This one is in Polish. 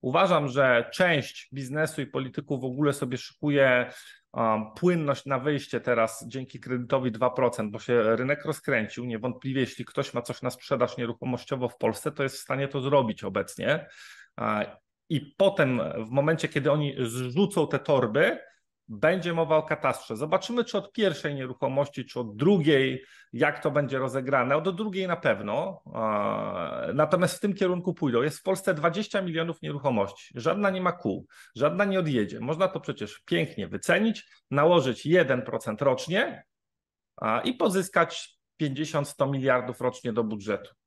Uważam, że część biznesu i polityków w ogóle sobie szykuje um, płynność na wyjście teraz dzięki kredytowi 2%, bo się rynek rozkręcił. Niewątpliwie, jeśli ktoś ma coś na sprzedaż nieruchomościowo w Polsce, to jest w stanie to zrobić obecnie. I potem, w momencie, kiedy oni zrzucą te torby, będzie mowa o katastrze. Zobaczymy, czy od pierwszej nieruchomości, czy od drugiej, jak to będzie rozegrane. Od drugiej na pewno. Natomiast w tym kierunku pójdą. Jest w Polsce 20 milionów nieruchomości. Żadna nie ma kół, żadna nie odjedzie. Można to przecież pięknie wycenić, nałożyć 1% rocznie i pozyskać 50-100 miliardów rocznie do budżetu.